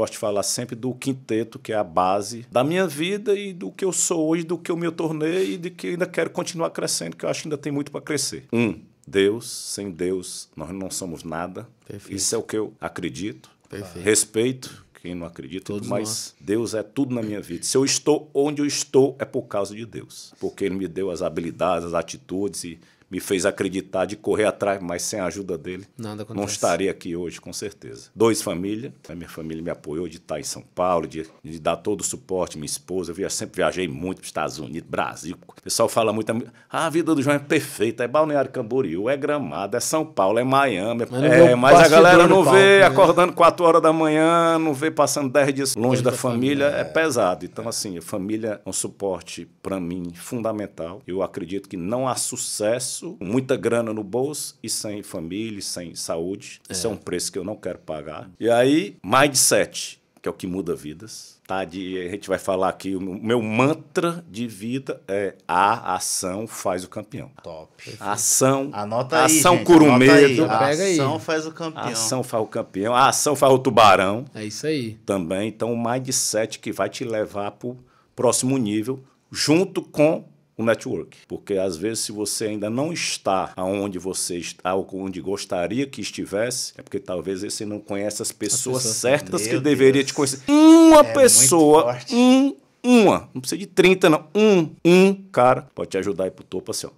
gosto de falar sempre do quinteto, que é a base da minha vida e do que eu sou hoje, do que eu me tornei e de que ainda quero continuar crescendo, que eu acho que ainda tem muito para crescer. Um, Deus, sem Deus, nós não somos nada. Perfeito. Isso é o que eu acredito. Perfeito. Respeito quem não acredita, Todos mas nós. Deus é tudo na minha vida. Se eu estou onde eu estou, é por causa de Deus. Porque Ele me deu as habilidades, as atitudes e me fez acreditar de correr atrás, mas sem a ajuda dele, Nada não estaria aqui hoje, com certeza. Dois, família. A né? minha família me apoiou de estar em São Paulo, de, de dar todo o suporte, minha esposa. Eu via, sempre viajei muito para os Estados Unidos, Brasil. O pessoal fala muito, ah, a vida do João é perfeita, é Balneário Camboriú, é Gramado, é São Paulo, é Miami. Mas é, mas a galera não vê né? acordando 4 horas da manhã, não vê passando 10 dias longe da, da, família, família é, é pesado. Então, é. assim, a família é um suporte, para mim, fundamental. Eu acredito que não há sucesso muita grana no bolso e sem família, sem saúde. É. Esse é um preço que eu não quero pagar. E aí, mais de sete, que é o que muda vidas. Tá, de, a gente vai falar aqui, o meu mantra de vida é a ação faz o campeão. Top. Ação. Anota aí, Ação gente, cura o medo. A ação faz o campeão. A ação faz o campeão. A ação faz o tubarão. É isso aí. Também, então o mindset que vai te levar pro próximo nível, junto com o network. Porque às vezes, se você ainda não está aonde você está, ou onde gostaria que estivesse, é porque talvez você não conhece as pessoas, as pessoas certas que Deus. deveria te conhecer. Uma é pessoa, um, uma, não precisa de 30, não. Um, um cara pode te ajudar aí pro topo assim, ó.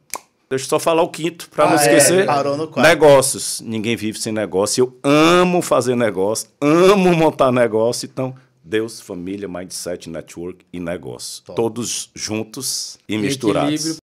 Deixa eu só falar o quinto, para ah, não é, esquecer. É, parou no quarto. Negócios. Ninguém vive sem negócio. Eu amo fazer negócio, amo montar negócio, então Deus, família, mindset, network e negócio. Top. Todos juntos e, e misturados.